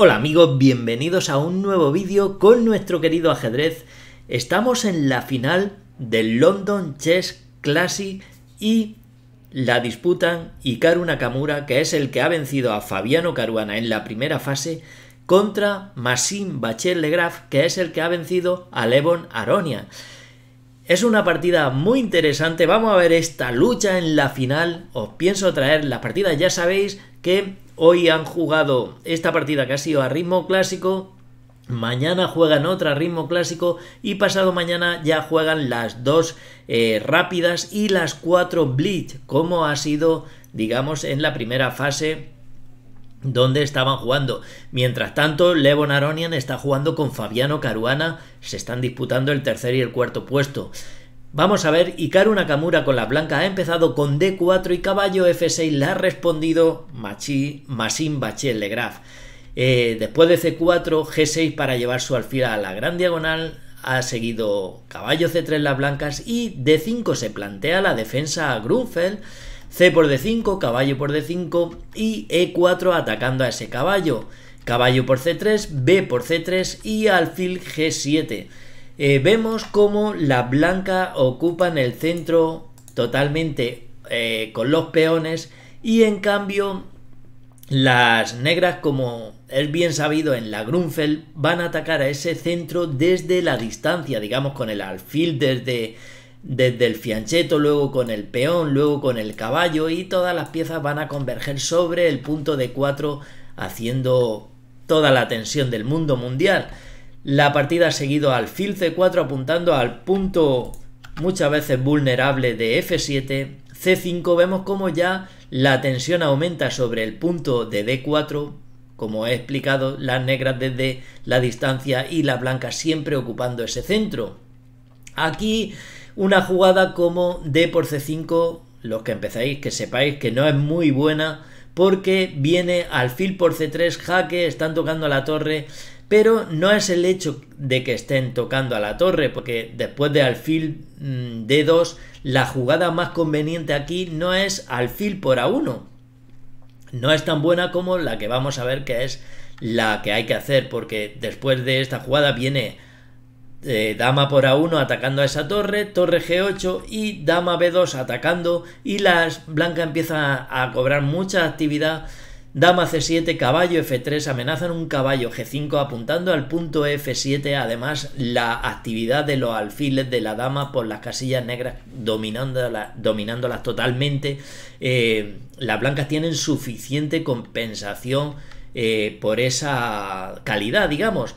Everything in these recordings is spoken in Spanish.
Hola amigos, bienvenidos a un nuevo vídeo con nuestro querido ajedrez. Estamos en la final del London Chess Classic y la disputan Ikaru Nakamura, que es el que ha vencido a Fabiano Caruana en la primera fase, contra Masim Bachel Legraf, que es el que ha vencido a Levon Aronia. Es una partida muy interesante, vamos a ver esta lucha en la final, os pienso traer la partida, ya sabéis que Hoy han jugado esta partida que ha sido a ritmo clásico, Mañana juegan otra ritmo clásico y pasado mañana ya juegan las dos eh, rápidas y las cuatro blitz, como ha sido, digamos, en la primera fase donde estaban jugando. Mientras tanto, Levon Aronian está jugando con Fabiano Caruana, se están disputando el tercer y el cuarto puesto. Vamos a ver, Hikaru Nakamura con las blancas ha empezado con D4 y caballo F6 le ha respondido Machi, Masin Bachel Legraf. Eh, después de C4, G6 para llevar su alfil a la gran diagonal, ha seguido caballo C3 las blancas y D5 se plantea la defensa a Grunfeld, C por D5, caballo por D5 y E4 atacando a ese caballo, caballo por C3, B por C3 y alfil G7. Eh, vemos cómo las blancas ocupan el centro totalmente eh, con los peones y en cambio las negras, como es bien sabido en la Grunfeld, van a atacar a ese centro desde la distancia, digamos con el alfil desde, desde el fiancheto, luego con el peón, luego con el caballo y todas las piezas van a converger sobre el punto de 4 haciendo toda la tensión del mundo mundial la partida ha seguido al fil c4 apuntando al punto muchas veces vulnerable de f7, c5 vemos como ya la tensión aumenta sobre el punto de d4, como he explicado, las negras desde la distancia y las blancas siempre ocupando ese centro. Aquí una jugada como d por c5, los que empezáis que sepáis que no es muy buena porque viene al alfil por c3, jaque, están tocando la torre, pero no es el hecho de que estén tocando a la torre, porque después de alfil mm, D2, la jugada más conveniente aquí no es alfil por A1. No es tan buena como la que vamos a ver que es la que hay que hacer, porque después de esta jugada viene eh, dama por A1 atacando a esa torre, torre G8 y dama B2 atacando, y las blancas empieza a cobrar mucha actividad Dama C7, caballo F3, amenazan un caballo G5 apuntando al punto F7, además la actividad de los alfiles de la dama por las casillas negras dominándolas, totalmente. Eh, las blancas tienen suficiente compensación eh, por esa calidad, digamos.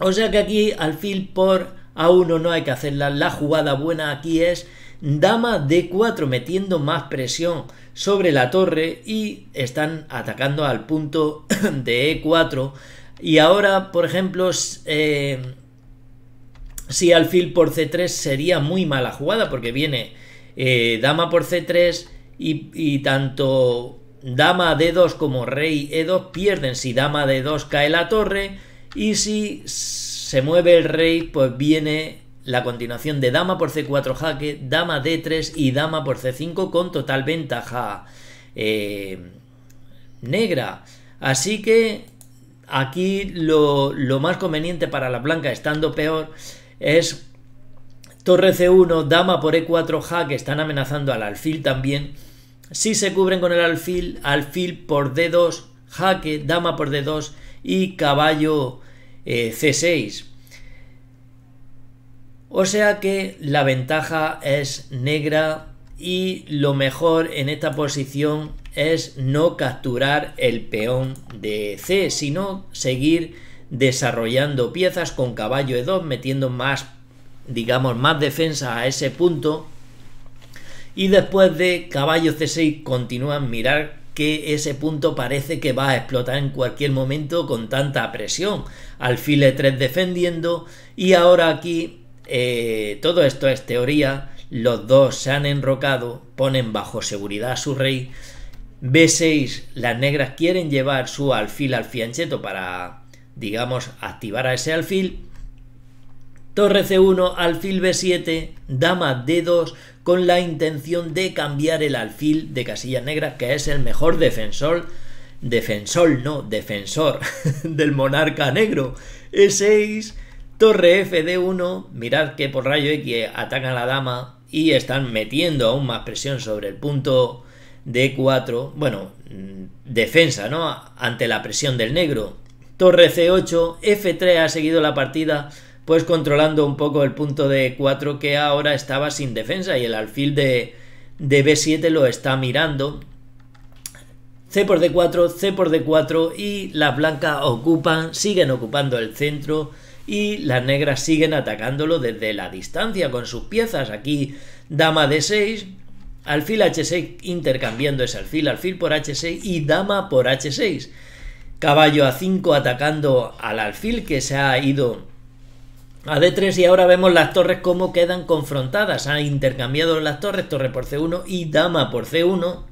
O sea que aquí alfil por A1 no hay que hacerla, la jugada buena aquí es dama D4 metiendo más presión sobre la torre y están atacando al punto de E4. Y ahora, por ejemplo, si eh, si alfil por C3 sería muy mala jugada porque viene eh, dama por C3 y, y tanto dama D2 como rey E2 pierden. Si dama D2 cae la torre y si se mueve el rey, pues viene la continuación de dama por c4 jaque, dama d3 y dama por c5 con total ventaja eh, negra. Así que aquí lo, lo, más conveniente para la blanca estando peor es torre c1, dama por e4 jaque, están amenazando al alfil también. Si se cubren con el alfil, alfil por d2 jaque, dama por d2 y caballo eh, c6 o sea que la ventaja es negra y lo mejor en esta posición es no capturar el peón de C, sino seguir desarrollando piezas con caballo E2, metiendo más, digamos, más defensa a ese punto. Y después de caballo C6 continúan, mirar que ese punto parece que va a explotar en cualquier momento con tanta presión. Alfil E3 defendiendo y ahora aquí eh, todo esto es teoría, los dos se han enrocado, ponen bajo seguridad a su rey. B6, las negras quieren llevar su alfil al fiancheto para, digamos, activar a ese alfil. Torre C1, alfil B7, dama D2, con la intención de cambiar el alfil de casilla negra que es el mejor defensor, defensor, no, defensor del monarca negro. E6, Torre FD1, mirad que por rayo X atacan a la dama y están metiendo aún más presión sobre el punto D4, bueno, mm, defensa, ¿no? Ante la presión del negro. Torre C8, F3 ha seguido la partida, pues controlando un poco el punto D4 que ahora estaba sin defensa y el alfil de, de B7 lo está mirando. C por D4, C por D4 y las blancas ocupan, siguen ocupando el centro y las negras siguen atacándolo desde la distancia con sus piezas. Aquí dama d6, alfil h6 intercambiando ese alfil, alfil por h6 y dama por h6. Caballo a 5 atacando al alfil que se ha ido a d3 y ahora vemos las torres como quedan confrontadas. Ha intercambiado las torres, torre por c1 y dama por c1.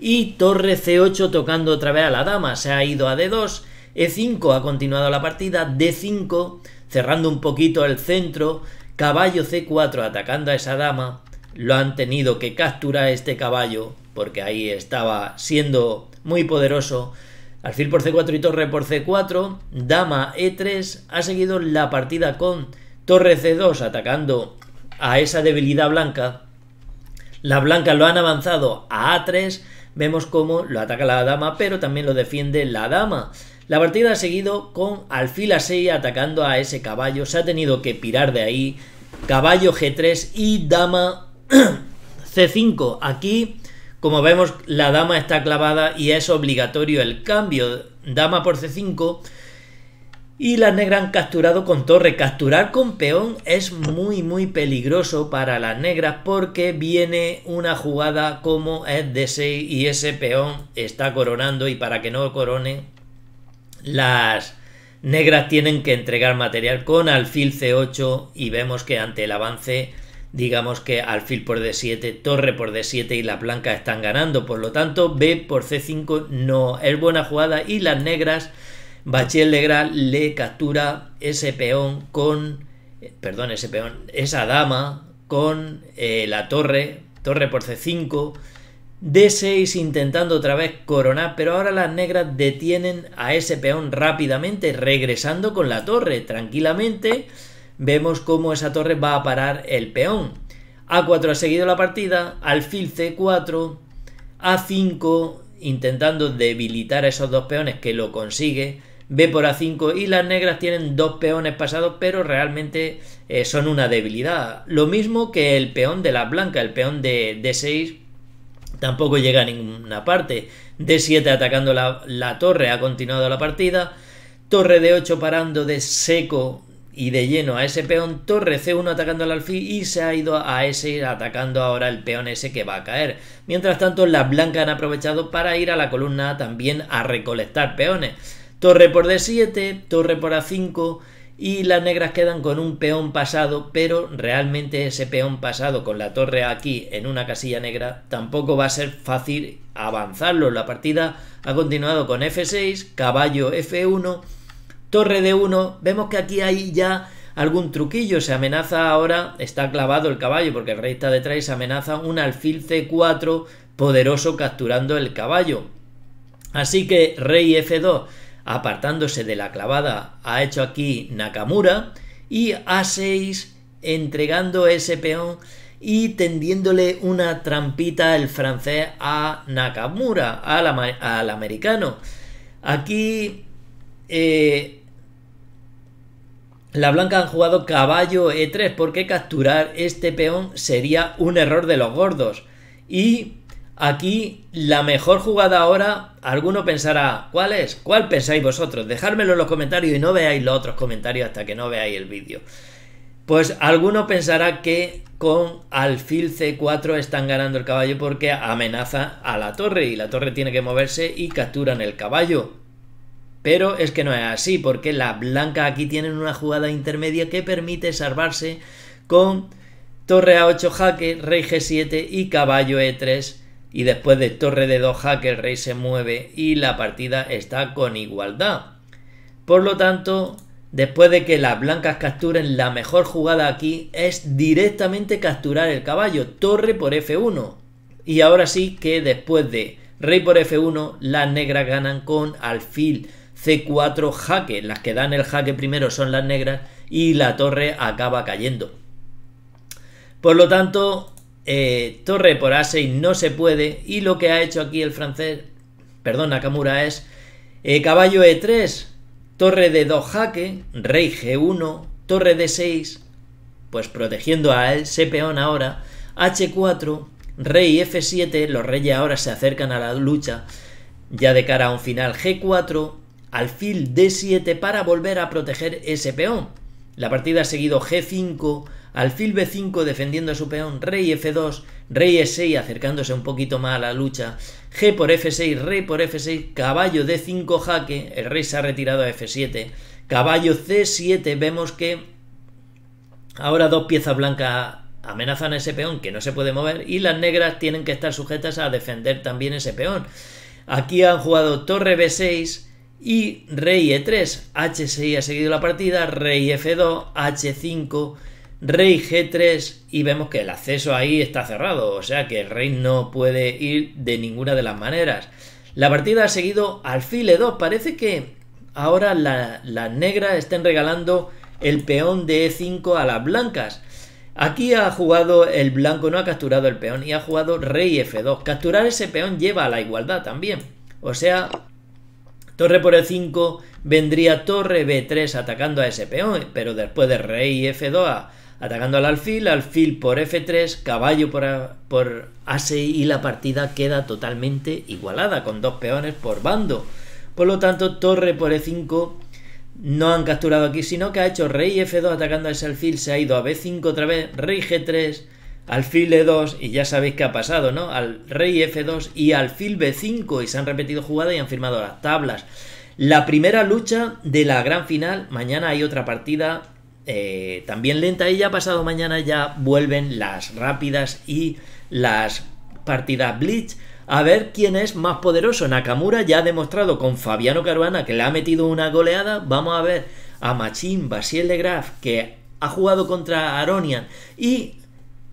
Y torre c8 tocando otra vez a la dama. Se ha ido a d2 e5 ha continuado la partida, D5 cerrando un poquito el centro, caballo C4 atacando a esa dama, lo han tenido que capturar este caballo porque ahí estaba siendo muy poderoso. Alfil por C4 y torre por C4, dama E3, ha seguido la partida con torre C2 atacando a esa debilidad blanca. la blanca lo han avanzado a A3, vemos cómo lo ataca la dama, pero también lo defiende la dama. La partida ha seguido con alfil a 6 atacando a ese caballo, se ha tenido que pirar de ahí, caballo G3 y dama C5. Aquí, como vemos, la dama está clavada y es obligatorio el cambio, dama por C5 y las negras han capturado con torre. Capturar con peón es muy muy peligroso para las negras porque viene una jugada como es d 6 y ese peón está coronando y para que no corone las negras tienen que entregar material con alfil C8 y vemos que ante el avance digamos que alfil por D7, torre por D7 y las blancas están ganando. Por lo tanto, B por C5 no es buena jugada y las negras, Bachel le captura ese peón con, perdón, ese peón, esa dama con eh, la torre, torre por C5 D6 intentando otra vez coronar, pero ahora las negras detienen a ese peón rápidamente, regresando con la torre. Tranquilamente vemos cómo esa torre va a parar el peón. A4 ha seguido la partida, alfil C4, A5 intentando debilitar a esos dos peones que lo consigue, B por A5 y las negras tienen dos peones pasados pero realmente eh, son una debilidad. Lo mismo que el peón de la blanca, el peón de D6 tampoco llega a ninguna parte. D7 atacando la, torre, ha continuado la partida. Torre d 8 parando de seco y de lleno a ese peón, torre C1 atacando al alfil y se ha ido a ese atacando ahora el peón ese que va a caer. Mientras tanto, las blancas han aprovechado para ir a la columna también a recolectar peones. Torre por D7, torre por A5 y las negras quedan con un peón pasado, pero realmente ese peón pasado con la torre aquí en una casilla negra tampoco va a ser fácil avanzarlo. La partida ha continuado con F6, caballo F1, torre D1. Vemos que aquí hay ya algún truquillo. Se amenaza ahora, está clavado el caballo porque el rey está detrás y se amenaza un alfil C4 poderoso capturando el caballo. Así que rey F2 apartándose de la clavada ha hecho aquí Nakamura y A6 entregando ese peón y tendiéndole una trampita el francés a Nakamura, al, americano. Aquí eh, la blanca han jugado caballo E3 porque capturar este peón sería un error de los gordos. Y Aquí la mejor jugada ahora, alguno pensará, ¿cuál es? ¿Cuál pensáis vosotros? Dejármelo en los comentarios y no veáis los otros comentarios hasta que no veáis el vídeo. Pues alguno pensará que con alfil C4 están ganando el caballo porque amenaza a la torre y la torre tiene que moverse y capturan el caballo. Pero es que no es así porque la blanca aquí tienen una jugada intermedia que permite salvarse con torre A8 jaque, rey G7 y caballo E3 y después de torre de 2 que el rey se mueve y la partida está con igualdad. Por lo tanto, después de que las blancas capturen, la mejor jugada aquí es directamente capturar el caballo, torre por F1. Y ahora sí que después de rey por F1, las negras ganan con alfil C4 jaque. Las que dan el jaque primero son las negras y la torre acaba cayendo. Por lo tanto, eh, torre por A6 no se puede y lo que ha hecho aquí el francés, perdón Nakamura, es eh, caballo E3, torre de 2 jaque, rey G1, torre D6, pues protegiendo a ese peón ahora, H4, rey F7, los reyes ahora se acercan a la lucha ya de cara a un final G4, alfil D7 para volver a proteger ese peón. La partida ha seguido G5, alfil b5 defendiendo a su peón, rey f2, rey e6 acercándose un poquito más a la lucha, g por f6, rey por f6, caballo d5 jaque, el rey se ha retirado a f7, caballo c7, vemos que ahora dos piezas blancas amenazan a ese peón que no se puede mover y las negras tienen que estar sujetas a defender también ese peón. Aquí han jugado torre b6 y rey e3, h6 ha seguido la partida, rey f2, h5, rey G3 y vemos que el acceso ahí está cerrado, o sea que el rey no puede ir de ninguna de las maneras. La partida ha seguido al E2, parece que ahora las negras estén regalando el peón de E5 a las blancas. Aquí ha jugado el blanco, no ha capturado el peón y ha jugado rey F2. Capturar ese peón lleva a la igualdad también. O sea, torre por E5 vendría torre B3 atacando a ese peón, pero después de rey F2 a atacando al alfil, alfil por f3, caballo por, a, 6 y la partida queda totalmente igualada con dos peones por bando. Por lo tanto, torre por e5 no han capturado aquí, sino que ha hecho rey f2 atacando a ese alfil, se ha ido a b5 otra vez, rey g3, alfil e2 y ya sabéis qué ha pasado, ¿no? Al rey f2 y alfil b5 y se han repetido jugadas y han firmado las tablas. La primera lucha de la gran final, mañana hay otra partida eh, también lenta y ya pasado mañana ya vuelven las rápidas y las partidas Bleach A ver quién es más poderoso. Nakamura ya ha demostrado con Fabiano Caruana que le ha metido una goleada. Vamos a ver a Machín Basiel Graf que ha jugado contra Aronian y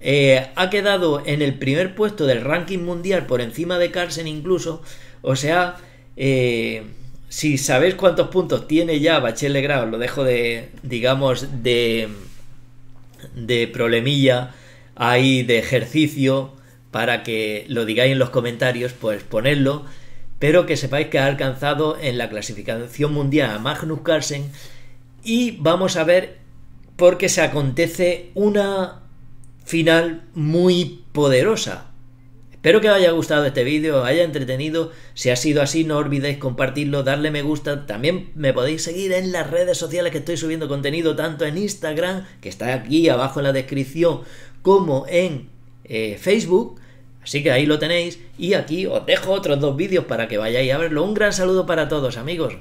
eh, ha quedado en el primer puesto del ranking mundial por encima de Carlsen incluso. O sea, eh, si sabéis cuántos puntos tiene ya Bachel Grau, lo dejo de, digamos, de, de problemilla ahí de ejercicio para que lo digáis en los comentarios, pues ponedlo, pero que sepáis que ha alcanzado en la clasificación mundial a Magnus Carlsen y vamos a ver por qué se acontece una final muy poderosa Espero que os haya gustado este vídeo, os haya entretenido. Si ha sido así, no olvidéis compartirlo, darle me gusta. También me podéis seguir en las redes sociales que estoy subiendo contenido, tanto en Instagram, que está aquí abajo en la descripción, como en eh, Facebook. Así que ahí lo tenéis. Y aquí os dejo otros dos vídeos para que vayáis a verlo. Un gran saludo para todos, amigos.